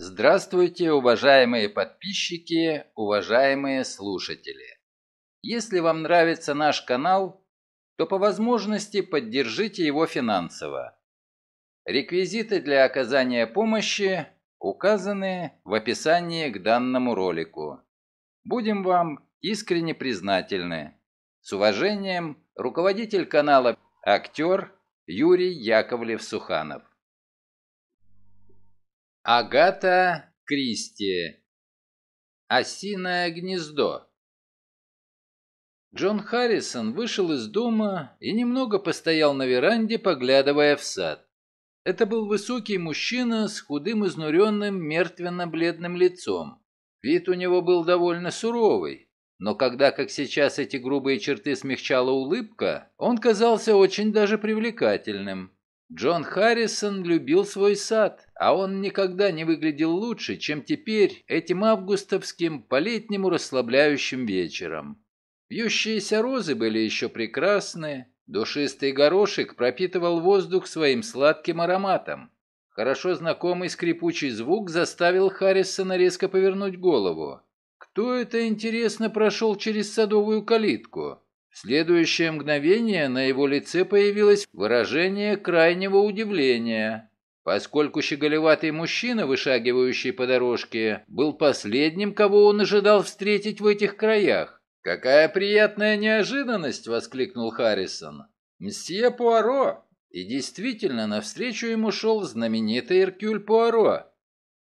Здравствуйте, уважаемые подписчики, уважаемые слушатели. Если вам нравится наш канал, то по возможности поддержите его финансово. Реквизиты для оказания помощи указаны в описании к данному ролику. Будем вам искренне признательны. С уважением, руководитель канала «Актер» Юрий Яковлев-Суханов. Агата Кристи. Осиное гнездо. Джон Харрисон вышел из дома и немного постоял на веранде, поглядывая в сад. Это был высокий мужчина с худым, изнуренным, мертвенно-бледным лицом. Вид у него был довольно суровый, но когда, как сейчас, эти грубые черты смягчала улыбка, он казался очень даже привлекательным. Джон Харрисон любил свой сад, а он никогда не выглядел лучше, чем теперь этим августовским по-летнему расслабляющим вечером. Вьющиеся розы были еще прекрасны, душистый горошек пропитывал воздух своим сладким ароматом. Хорошо знакомый скрипучий звук заставил Харрисона резко повернуть голову. Кто это, интересно, прошел через садовую калитку? В следующее мгновение на его лице появилось выражение крайнего удивления поскольку щеголеватый мужчина, вышагивающий по дорожке, был последним, кого он ожидал встретить в этих краях. «Какая приятная неожиданность!» — воскликнул Харрисон. «Мсье Пуаро!» И действительно, навстречу ему шел знаменитый Эркюль Пуаро.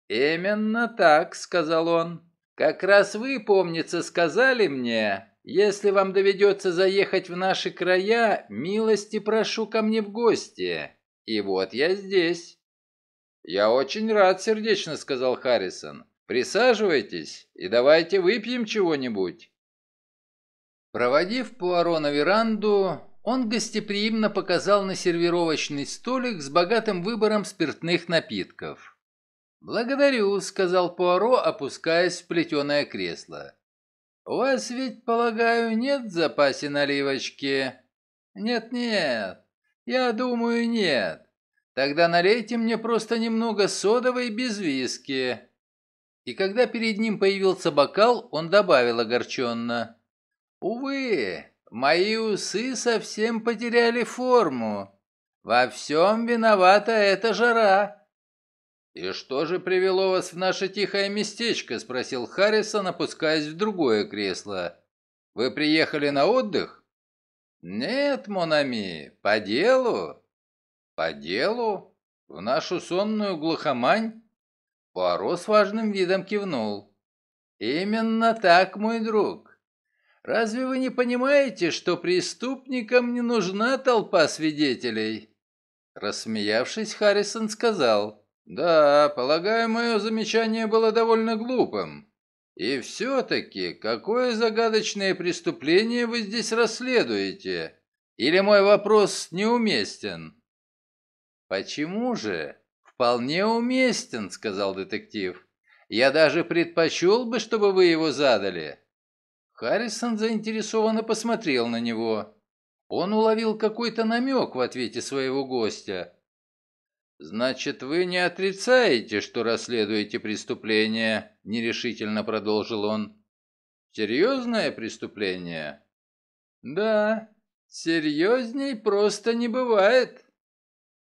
«Именно так», — сказал он. «Как раз вы, помнится, сказали мне, если вам доведется заехать в наши края, милости прошу ко мне в гости. И вот я здесь». «Я очень рад», — сердечно сказал Харрисон. «Присаживайтесь и давайте выпьем чего-нибудь». Проводив Пуаро на веранду, он гостеприимно показал на сервировочный столик с богатым выбором спиртных напитков. «Благодарю», — сказал Пуаро, опускаясь в плетеное кресло. «У вас ведь, полагаю, нет в запасе наливочки?» «Нет-нет, я думаю, нет. Тогда налейте мне просто немного содовой без виски». И когда перед ним появился бокал, он добавил огорченно. «Увы, мои усы совсем потеряли форму. Во всем виновата эта жара». «И что же привело вас в наше тихое местечко?» – спросил Харрисон, опускаясь в другое кресло. «Вы приехали на отдых?» «Нет, Монами, по делу. «По делу? В нашу сонную глухомань?» Пуаро с важным видом кивнул. «Именно так, мой друг. Разве вы не понимаете, что преступникам не нужна толпа свидетелей?» Рассмеявшись, Харрисон сказал, «Да, полагаю, мое замечание было довольно глупым. И все-таки, какое загадочное преступление вы здесь расследуете? Или мой вопрос неуместен?» «Почему же?» «Вполне уместен», — сказал детектив. «Я даже предпочел бы, чтобы вы его задали». Харрисон заинтересованно посмотрел на него. Он уловил какой-то намек в ответе своего гостя. «Значит, вы не отрицаете, что расследуете преступление?» – нерешительно продолжил он. «Серьезное преступление?» «Да, серьезней просто не бывает».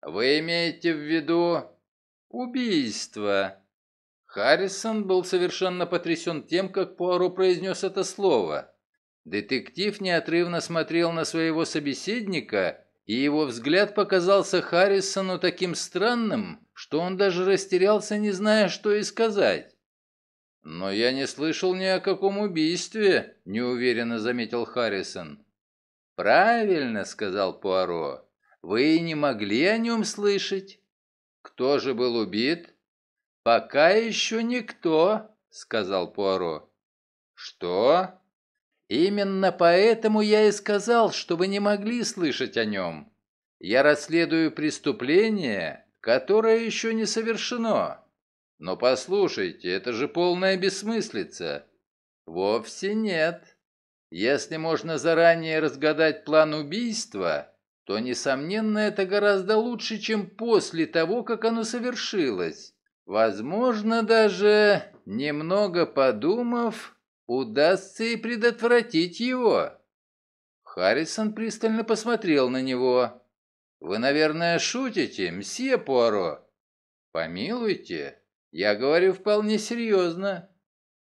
Вы имеете в виду убийство? Харрисон был совершенно потрясен тем, как Пуаро произнес это слово. Детектив неотрывно смотрел на своего собеседника, и его взгляд показался Харрисону таким странным, что он даже растерялся, не зная, что и сказать. «Но я не слышал ни о каком убийстве», — неуверенно заметил Харрисон. «Правильно», — сказал Пуаро. Вы не могли о нем слышать? Кто же был убит? Пока еще никто, сказал Пуаро. Что? Именно поэтому я и сказал, что вы не могли слышать о нем. Я расследую преступление, которое еще не совершено. Но послушайте, это же полная бессмыслица. Вовсе нет. Если можно заранее разгадать план убийства, то, несомненно, это гораздо лучше, чем после того, как оно совершилось. Возможно, даже, немного подумав, удастся и предотвратить его. Харрисон пристально посмотрел на него. «Вы, наверное, шутите, мсье Пуаро?» «Помилуйте, я говорю вполне серьезно.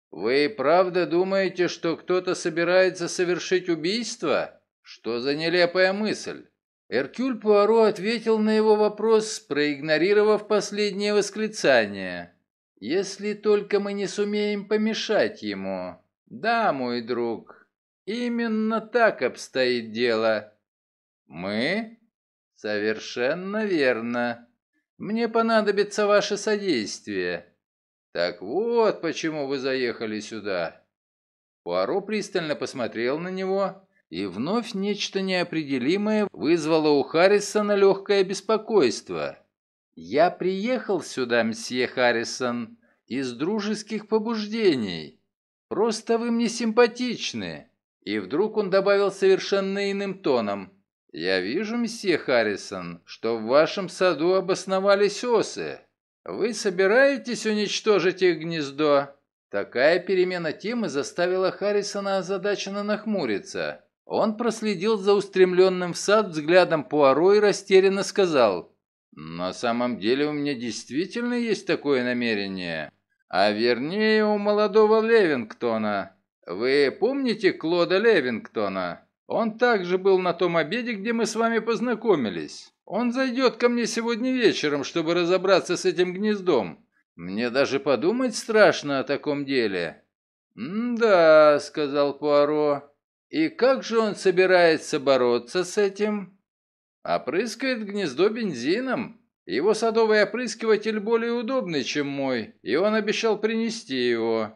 Вы правда думаете, что кто-то собирается совершить убийство? Что за нелепая мысль?» Эркюль Пуаро ответил на его вопрос, проигнорировав последнее восклицание. «Если только мы не сумеем помешать ему». «Да, мой друг, именно так обстоит дело». «Мы?» «Совершенно верно. Мне понадобится ваше содействие». «Так вот, почему вы заехали сюда». Пуаро пристально посмотрел на него, и вновь нечто неопределимое вызвало у Харрисона легкое беспокойство. «Я приехал сюда, мсье Харрисон, из дружеских побуждений. Просто вы мне симпатичны». И вдруг он добавил совершенно иным тоном. «Я вижу, мсье Харрисон, что в вашем саду обосновались осы. Вы собираетесь уничтожить их гнездо?» Такая перемена темы заставила Харрисона озадаченно нахмуриться. Он проследил за устремленным в сад взглядом Пуаро и растерянно сказал, «На самом деле у меня действительно есть такое намерение, а вернее у молодого Левингтона. Вы помните Клода Левингтона? Он также был на том обеде, где мы с вами познакомились. Он зайдет ко мне сегодня вечером, чтобы разобраться с этим гнездом. Мне даже подумать страшно о таком деле». «Да», — сказал Пуаро, и как же он собирается бороться с этим? Опрыскает гнездо бензином. Его садовый опрыскиватель более удобный, чем мой, и он обещал принести его.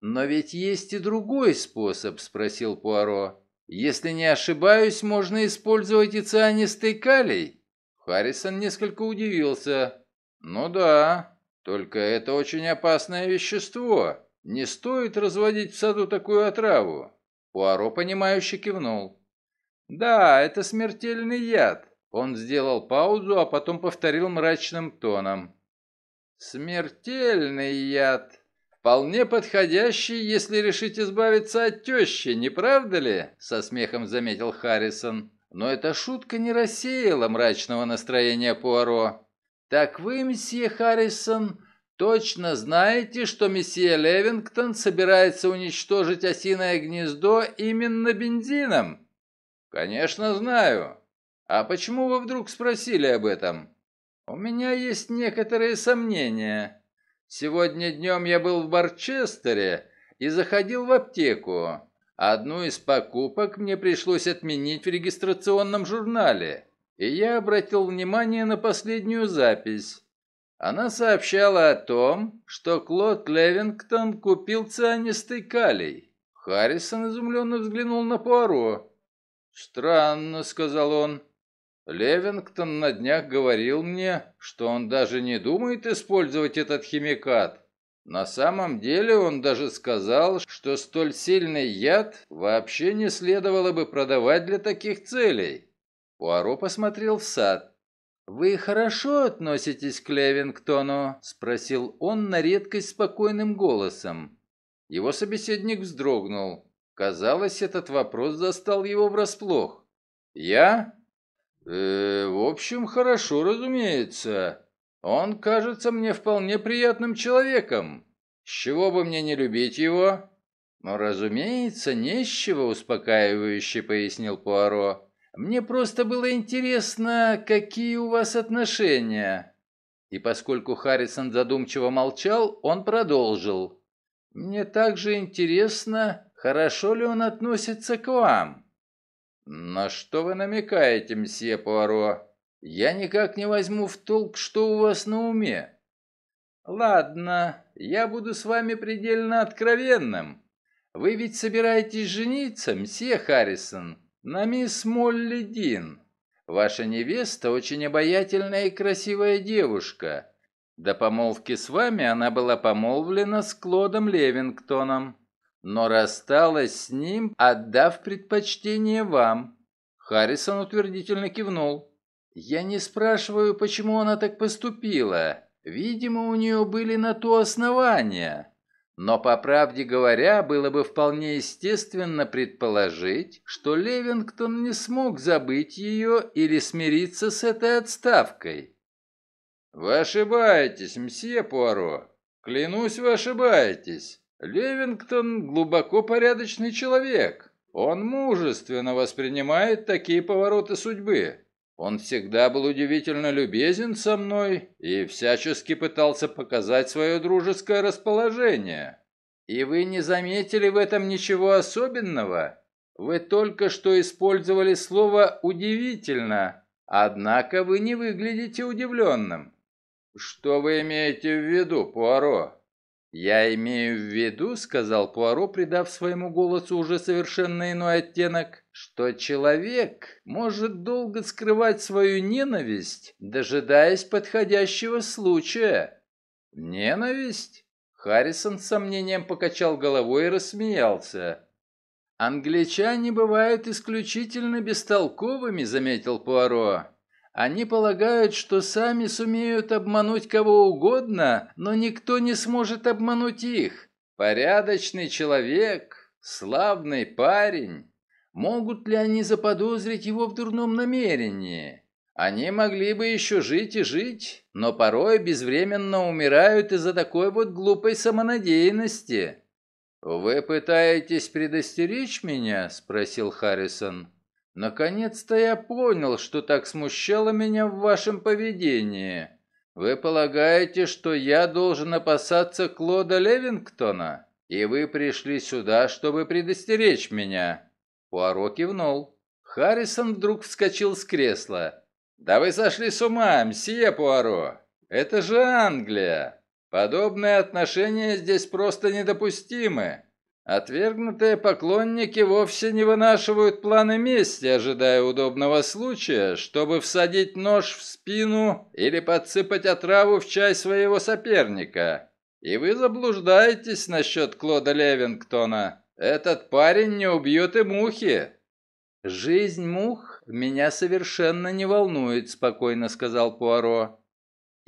«Но ведь есть и другой способ», — спросил Пуаро. «Если не ошибаюсь, можно использовать и цианистый калий». Харрисон несколько удивился. «Ну да, только это очень опасное вещество. Не стоит разводить в саду такую отраву. Пуаро, понимающе кивнул. «Да, это смертельный яд». Он сделал паузу, а потом повторил мрачным тоном. «Смертельный яд. Вполне подходящий, если решить избавиться от тещи, не правда ли?» Со смехом заметил Харрисон. Но эта шутка не рассеяла мрачного настроения Пуаро. «Так вы, мсье Харрисон, Точно знаете, что месье Левингтон собирается уничтожить осиное гнездо именно бензином? Конечно, знаю. А почему вы вдруг спросили об этом? У меня есть некоторые сомнения. Сегодня днем я был в Барчестере и заходил в аптеку. Одну из покупок мне пришлось отменить в регистрационном журнале, и я обратил внимание на последнюю запись. Она сообщала о том, что Клод Левингтон купил цианистый калий. Харрисон изумленно взглянул на Пуаро. «Странно», — сказал он. «Левингтон на днях говорил мне, что он даже не думает использовать этот химикат. На самом деле он даже сказал, что столь сильный яд вообще не следовало бы продавать для таких целей». Пуаро посмотрел в сад. «Вы хорошо относитесь к Левингтону?» – спросил он на редкость спокойным голосом. Его собеседник вздрогнул. Казалось, этот вопрос застал его врасплох. «Я?» э, «В общем, хорошо, разумеется. Он кажется мне вполне приятным человеком. С чего бы мне не любить его?» «Ну, разумеется, не с чего», – успокаивающе пояснил Пуаро. Мне просто было интересно, какие у вас отношения». И поскольку Харрисон задумчиво молчал, он продолжил. «Мне также интересно, хорошо ли он относится к вам». «На что вы намекаете, мсье Пуаро? Я никак не возьму в толк, что у вас на уме». «Ладно, я буду с вами предельно откровенным. Вы ведь собираетесь жениться, мсье Харрисон?» на мисс Молли Дин. Ваша невеста очень обаятельная и красивая девушка. До помолвки с вами она была помолвлена с Клодом Левингтоном, но рассталась с ним, отдав предпочтение вам. Харрисон утвердительно кивнул. Я не спрашиваю, почему она так поступила. Видимо, у нее были на то основания. Но, по правде говоря, было бы вполне естественно предположить, что Левингтон не смог забыть ее или смириться с этой отставкой. «Вы ошибаетесь, мсье Пуаро. Клянусь, вы ошибаетесь. Левингтон глубоко порядочный человек. Он мужественно воспринимает такие повороты судьбы. Он всегда был удивительно любезен со мной и всячески пытался показать свое дружеское расположение. И вы не заметили в этом ничего особенного? Вы только что использовали слово «удивительно», однако вы не выглядите удивленным. Что вы имеете в виду, Пуаро? «Я имею в виду», — сказал Пуаро, придав своему голосу уже совершенно иной оттенок, «что человек может долго скрывать свою ненависть, дожидаясь подходящего случая». «Ненависть?» Харрисон с сомнением покачал головой и рассмеялся. «Англичане бывают исключительно бестолковыми», — заметил Пуаро. Они полагают, что сами сумеют обмануть кого угодно, но никто не сможет обмануть их. Порядочный человек, славный парень. Могут ли они заподозрить его в дурном намерении? Они могли бы еще жить и жить, но порой безвременно умирают из-за такой вот глупой самонадеянности. «Вы пытаетесь предостеречь меня?» – спросил Харрисон. Наконец-то я понял, что так смущало меня в вашем поведении. Вы полагаете, что я должен опасаться Клода Левингтона? И вы пришли сюда, чтобы предостеречь меня?» Пуаро кивнул. Харрисон вдруг вскочил с кресла. «Да вы сошли с ума, мсье Пуаро! Это же Англия! Подобные отношения здесь просто недопустимы!» Отвергнутые поклонники вовсе не вынашивают планы мести, ожидая удобного случая, чтобы всадить нож в спину или подсыпать отраву в чай своего соперника. И вы заблуждаетесь насчет Клода Левингтона. Этот парень не убьет и мухи. «Жизнь мух меня совершенно не волнует», — спокойно сказал Пуаро.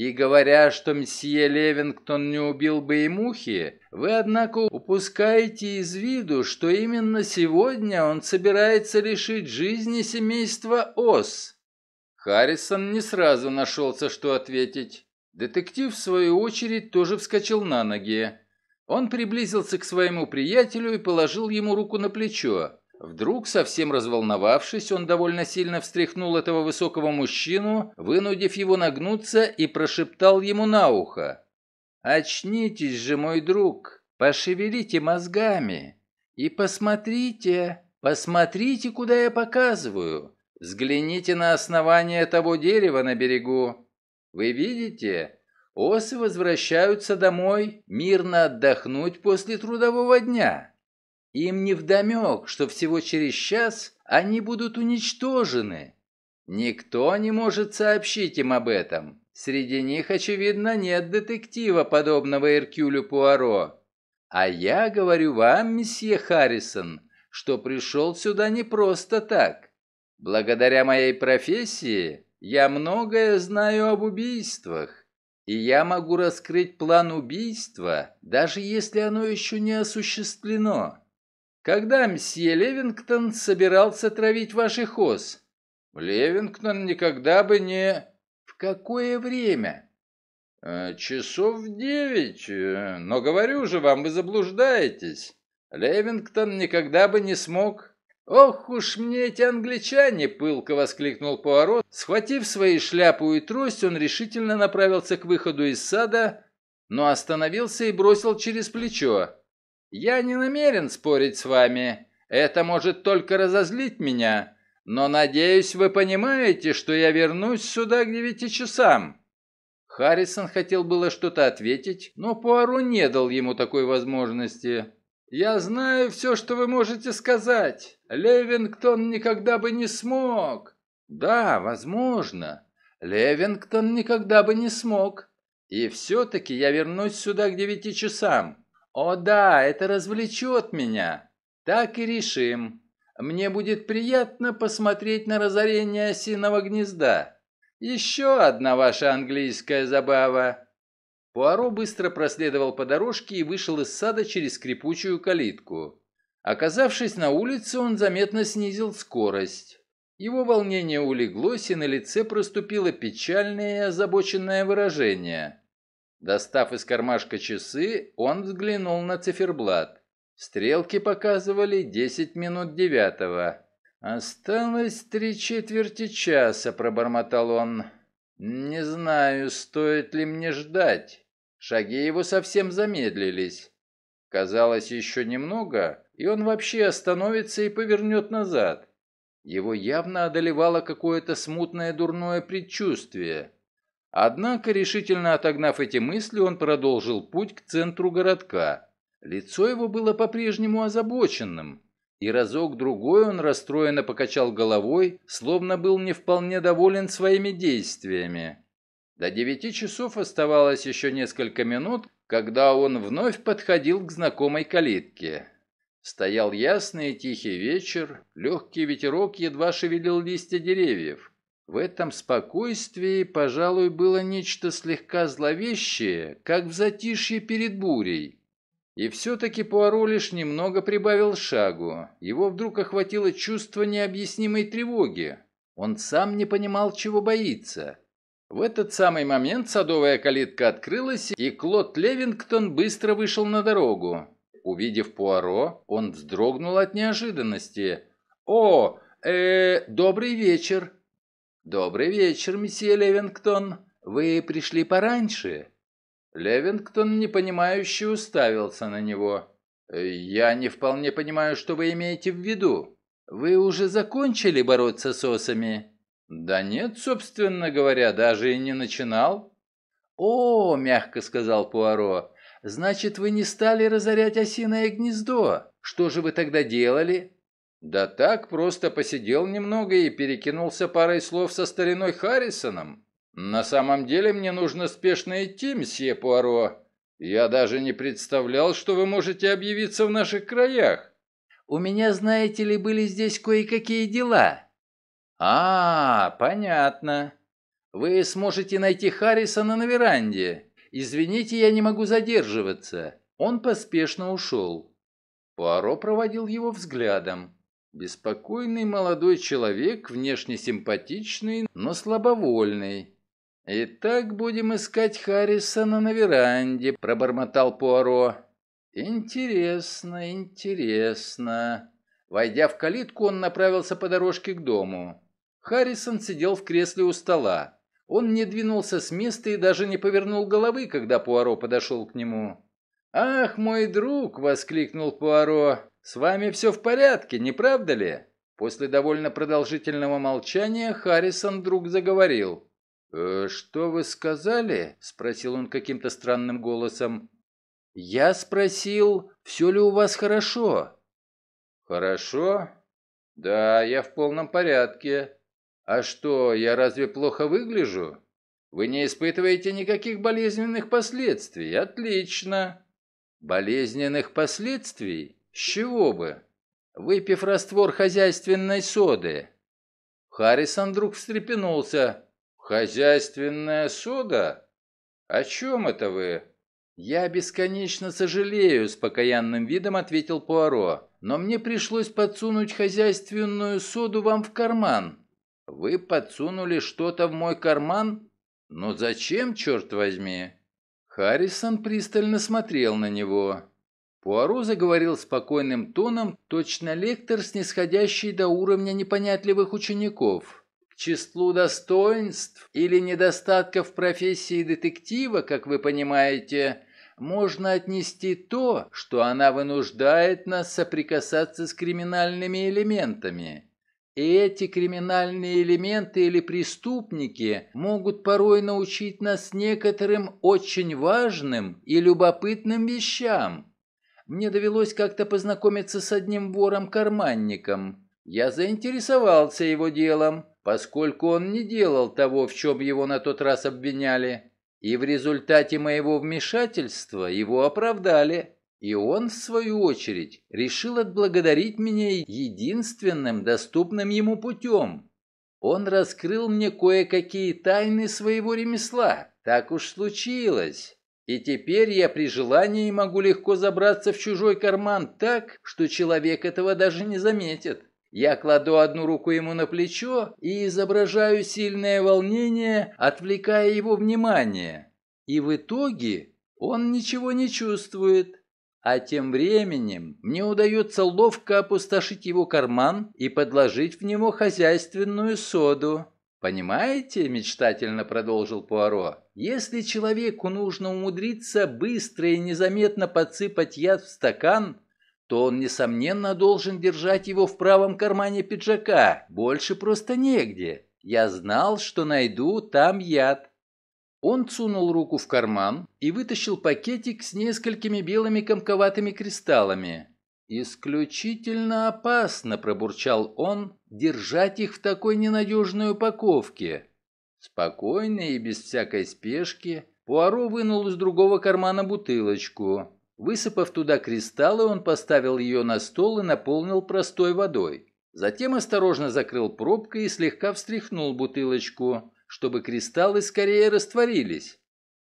И говоря, что мсье Левингтон не убил бы и мухи, вы, однако, упускаете из виду, что именно сегодня он собирается лишить жизни семейства Ос. Харрисон не сразу нашелся, что ответить. Детектив, в свою очередь, тоже вскочил на ноги. Он приблизился к своему приятелю и положил ему руку на плечо. Вдруг, совсем разволновавшись, он довольно сильно встряхнул этого высокого мужчину, вынудив его нагнуться и прошептал ему на ухо. «Очнитесь же, мой друг, пошевелите мозгами и посмотрите, посмотрите, куда я показываю. Взгляните на основание того дерева на берегу. Вы видите, осы возвращаются домой мирно отдохнуть после трудового дня». Им не невдомек, что всего через час они будут уничтожены. Никто не может сообщить им об этом. Среди них, очевидно, нет детектива, подобного Эркюлю Пуаро. А я говорю вам, месье Харрисон, что пришел сюда не просто так. Благодаря моей профессии я многое знаю об убийствах, и я могу раскрыть план убийства, даже если оно еще не осуществлено. Когда мсье Левингтон собирался травить ваших ос? Левингтон никогда бы не... В какое время? Э, часов в девять. Э, но говорю же вам, вы заблуждаетесь. Левингтон никогда бы не смог... «Ох уж мне эти англичане!» — пылко воскликнул Пуаро. Схватив свои шляпу и трость, он решительно направился к выходу из сада, но остановился и бросил через плечо. Я не намерен спорить с вами. Это может только разозлить меня. Но, надеюсь, вы понимаете, что я вернусь сюда к девяти часам». Харрисон хотел было что-то ответить, но Пуаро не дал ему такой возможности. «Я знаю все, что вы можете сказать. Левингтон никогда бы не смог». «Да, возможно. Левингтон никогда бы не смог. И все-таки я вернусь сюда к девяти часам. «О да, это развлечет меня. Так и решим. Мне будет приятно посмотреть на разорение осиного гнезда. Еще одна ваша английская забава». Пуаро быстро проследовал по дорожке и вышел из сада через скрипучую калитку. Оказавшись на улице, он заметно снизил скорость. Его волнение улеглось, и на лице проступило печальное и озабоченное выражение – Достав из кармашка часы, он взглянул на циферблат. Стрелки показывали 10 минут девятого. «Осталось три четверти часа», — пробормотал он. «Не знаю, стоит ли мне ждать». Шаги его совсем замедлились. Казалось, еще немного, и он вообще остановится и повернет назад. Его явно одолевало какое-то смутное дурное предчувствие. Однако, решительно отогнав эти мысли, он продолжил путь к центру городка. Лицо его было по-прежнему озабоченным, и разок-другой он расстроенно покачал головой, словно был не вполне доволен своими действиями. До девяти часов оставалось еще несколько минут, когда он вновь подходил к знакомой калитке. Стоял ясный и тихий вечер, легкий ветерок едва шевелил листья деревьев. В этом спокойствии, пожалуй, было нечто слегка зловещее, как в затишье перед бурей. И все-таки Пуаро лишь немного прибавил шагу. Его вдруг охватило чувство необъяснимой тревоги. Он сам не понимал, чего боится. В этот самый момент садовая калитка открылась, и Клод Левингтон быстро вышел на дорогу. Увидев Пуаро, он вздрогнул от неожиданности. «О, э, добрый вечер!» «Добрый вечер, месье Левингтон. Вы пришли пораньше?» Левингтон непонимающе уставился на него. «Я не вполне понимаю, что вы имеете в виду. Вы уже закончили бороться с осами?» «Да нет, собственно говоря, даже и не начинал». «О, — мягко сказал Пуаро, — значит, вы не стали разорять осиное гнездо. Что же вы тогда делали?» Да так, просто посидел немного и перекинулся парой слов со стариной Харрисоном. На самом деле мне нужно спешно идти, мсье Пуаро. Я даже не представлял, что вы можете объявиться в наших краях. У меня, знаете ли, были здесь кое-какие дела. А, понятно. Вы сможете найти Харрисона на веранде. Извините, я не могу задерживаться. Он поспешно ушел. Пуаро проводил его взглядом. Беспокойный молодой человек, внешне симпатичный, но слабовольный. «Итак, будем искать Харрисона на веранде», — пробормотал Пуаро. «Интересно, интересно». Войдя в калитку, он направился по дорожке к дому. Харрисон сидел в кресле у стола. Он не двинулся с места и даже не повернул головы, когда Пуаро подошел к нему. «Ах, мой друг!» — воскликнул Пуаро. «С вами все в порядке, не правда ли?» После довольно продолжительного молчания Харрисон вдруг заговорил. «Э, «Что вы сказали?» — спросил он каким-то странным голосом. «Я спросил, все ли у вас хорошо?» «Хорошо? Да, я в полном порядке. А что, я разве плохо выгляжу? Вы не испытываете никаких болезненных последствий. Отлично!» «Болезненных последствий?» С чего бы? Выпив раствор хозяйственной соды. Харрисон вдруг встрепенулся. Хозяйственная сода? О чем это вы? Я бесконечно сожалею, с покаянным видом ответил Пуаро. Но мне пришлось подсунуть хозяйственную соду вам в карман. Вы подсунули что-то в мой карман? Но зачем, черт возьми? Харрисон пристально смотрел на него. Пуаро заговорил спокойным тоном, точно лектор, снисходящий до уровня непонятливых учеников. К числу достоинств или недостатков профессии детектива, как вы понимаете, можно отнести то, что она вынуждает нас соприкасаться с криминальными элементами. И эти криминальные элементы или преступники могут порой научить нас некоторым очень важным и любопытным вещам, мне довелось как-то познакомиться с одним вором-карманником. Я заинтересовался его делом, поскольку он не делал того, в чем его на тот раз обвиняли. И в результате моего вмешательства его оправдали. И он, в свою очередь, решил отблагодарить меня единственным доступным ему путем. Он раскрыл мне кое-какие тайны своего ремесла. Так уж случилось. И теперь я при желании могу легко забраться в чужой карман так, что человек этого даже не заметит. Я кладу одну руку ему на плечо и изображаю сильное волнение, отвлекая его внимание. И в итоге он ничего не чувствует. А тем временем мне удается ловко опустошить его карман и подложить в него хозяйственную соду. «Понимаете, — мечтательно продолжил Пуаро, — если человеку нужно умудриться быстро и незаметно подсыпать яд в стакан, то он, несомненно, должен держать его в правом кармане пиджака, больше просто негде. Я знал, что найду там яд». Он сунул руку в карман и вытащил пакетик с несколькими белыми комковатыми кристаллами. «Исключительно опасно», — пробурчал он, — «держать их в такой ненадежной упаковке». Спокойно и без всякой спешки Пуаро вынул из другого кармана бутылочку. Высыпав туда кристаллы, он поставил ее на стол и наполнил простой водой. Затем осторожно закрыл пробкой и слегка встряхнул бутылочку, чтобы кристаллы скорее растворились.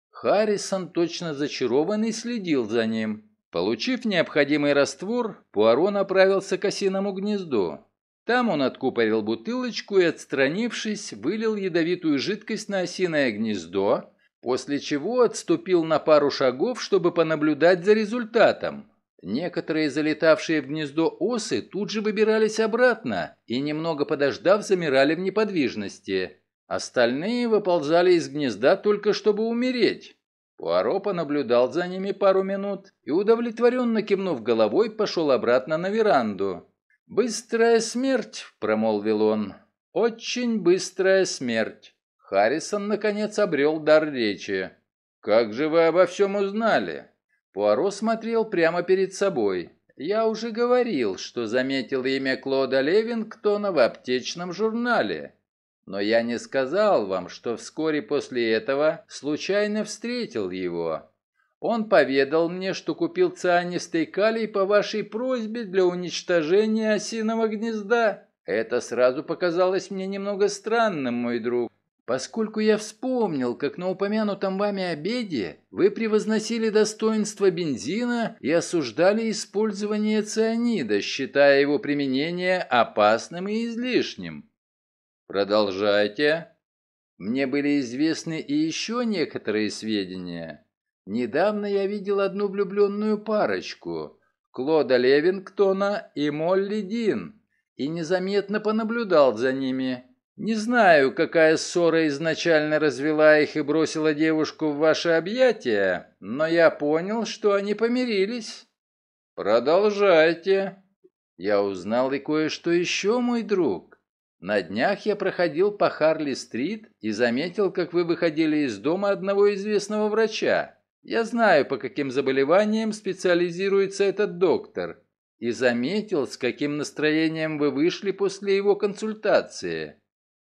Харрисон, точно зачарованный, следил за ним. Получив необходимый раствор, Пуаро направился к осиному гнезду. Там он откупорил бутылочку и, отстранившись, вылил ядовитую жидкость на осиное гнездо, после чего отступил на пару шагов, чтобы понаблюдать за результатом. Некоторые залетавшие в гнездо осы тут же выбирались обратно и, немного подождав, замирали в неподвижности. Остальные выползали из гнезда только чтобы умереть. Пуаро понаблюдал за ними пару минут и, удовлетворенно кивнув головой, пошел обратно на веранду. «Быстрая смерть», — промолвил он, — «очень быстрая смерть». Харрисон, наконец, обрел дар речи. «Как же вы обо всем узнали?» Пуаро смотрел прямо перед собой. «Я уже говорил, что заметил имя Клода Левингтона в аптечном журнале. Но я не сказал вам, что вскоре после этого случайно встретил его. Он поведал мне, что купил цианистый калий по вашей просьбе для уничтожения осиного гнезда. Это сразу показалось мне немного странным, мой друг, поскольку я вспомнил, как на упомянутом вами обеде вы превозносили достоинство бензина и осуждали использование цианида, считая его применение опасным и излишним. Продолжайте. Мне были известны и еще некоторые сведения. Недавно я видел одну влюбленную парочку — Клода Левингтона и Молли Дин, и незаметно понаблюдал за ними. Не знаю, какая ссора изначально развела их и бросила девушку в ваши объятия, но я понял, что они помирились. Продолжайте. Я узнал и кое-что еще, мой друг. На днях я проходил по Харли-стрит и заметил, как вы выходили из дома одного известного врача. Я знаю, по каким заболеваниям специализируется этот доктор. И заметил, с каким настроением вы вышли после его консультации.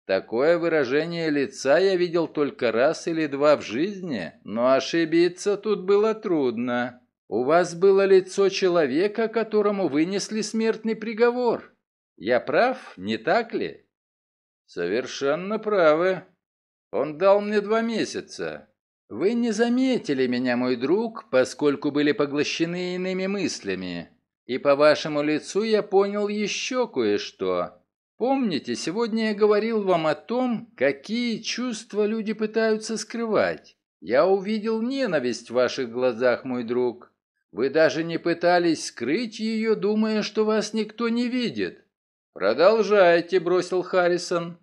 Такое выражение лица я видел только раз или два в жизни, но ошибиться тут было трудно. У вас было лицо человека, которому вынесли смертный приговор. Я прав, не так ли? «Совершенно правы. Он дал мне два месяца. Вы не заметили меня, мой друг, поскольку были поглощены иными мыслями. И по вашему лицу я понял еще кое-что. Помните, сегодня я говорил вам о том, какие чувства люди пытаются скрывать. Я увидел ненависть в ваших глазах, мой друг. Вы даже не пытались скрыть ее, думая, что вас никто не видит. «Продолжайте», — бросил Харрисон.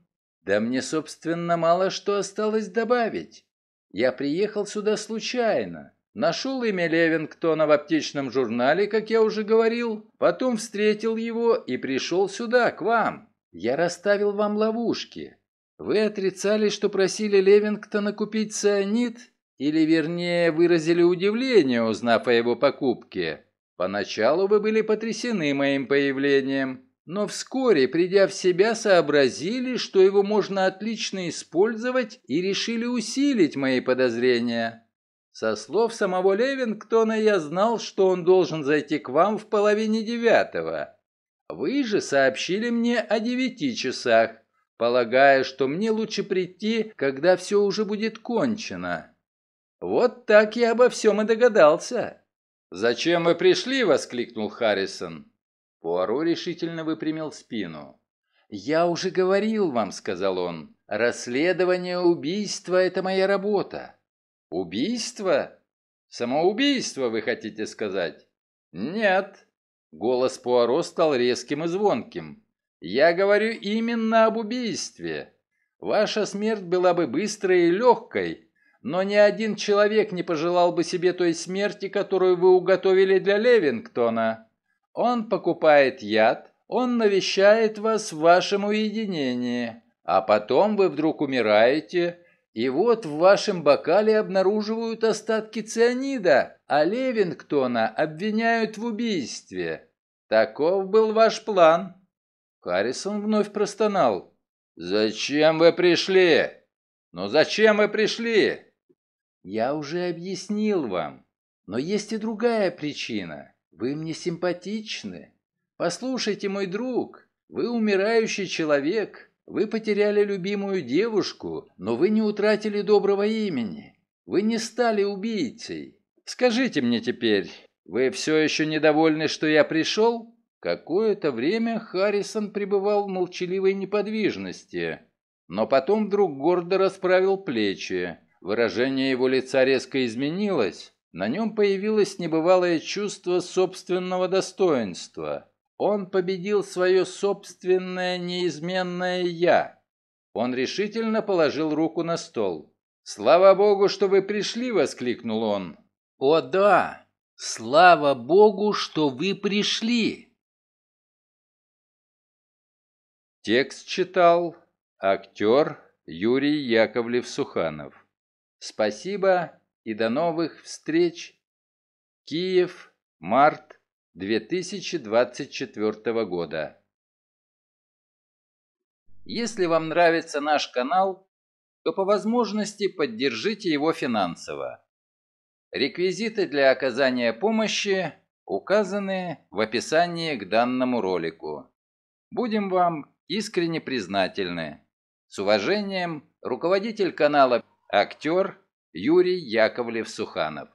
«Да мне, собственно, мало что осталось добавить. Я приехал сюда случайно. Нашел имя Левингтона в аптечном журнале, как я уже говорил. Потом встретил его и пришел сюда, к вам. Я расставил вам ловушки. Вы отрицали, что просили Левингтона купить цианид, или, вернее, выразили удивление, узнав о его покупке. Поначалу вы были потрясены моим появлением». Но вскоре, придя в себя, сообразили, что его можно отлично использовать и решили усилить мои подозрения. Со слов самого Левингтона я знал, что он должен зайти к вам в половине девятого. Вы же сообщили мне о девяти часах, полагая, что мне лучше прийти, когда все уже будет кончено. Вот так я обо всем и догадался. «Зачем вы пришли?» — воскликнул Харрисон. Пуаро решительно выпрямил спину. «Я уже говорил вам», — сказал он, — «расследование убийства — это моя работа». «Убийство? Самоубийство, вы хотите сказать?» «Нет». Голос Пуаро стал резким и звонким. «Я говорю именно об убийстве. Ваша смерть была бы быстрой и легкой, но ни один человек не пожелал бы себе той смерти, которую вы уготовили для Левингтона. Он покупает яд, он навещает вас в вашем уединении, а потом вы вдруг умираете, и вот в вашем бокале обнаруживают остатки цианида, а Левингтона обвиняют в убийстве. Таков был ваш план. Харрисон вновь простонал. «Зачем вы пришли? Ну зачем вы пришли?» «Я уже объяснил вам. Но есть и другая причина. Вы мне симпатичны. Послушайте, мой друг, вы умирающий человек. Вы потеряли любимую девушку, но вы не утратили доброго имени. Вы не стали убийцей. Скажите мне теперь, вы все еще недовольны, что я пришел? Какое-то время Харрисон пребывал в молчаливой неподвижности, но потом вдруг гордо расправил плечи. Выражение его лица резко изменилось, на нем появилось небывалое чувство собственного достоинства. Он победил свое собственное неизменное «я». Он решительно положил руку на стол. «Слава Богу, что вы пришли!» — воскликнул он. «О да! Слава Богу, что вы пришли!» Текст читал актер Юрий Яковлев-Суханов. Спасибо и до новых встреч. Киев, март 2024 года. Если вам нравится наш канал, то по возможности поддержите его финансово. Реквизиты для оказания помощи указаны в описании к данному ролику. Будем вам искренне признательны. С уважением, руководитель канала «Актер» Юрий Яковлев-Суханов.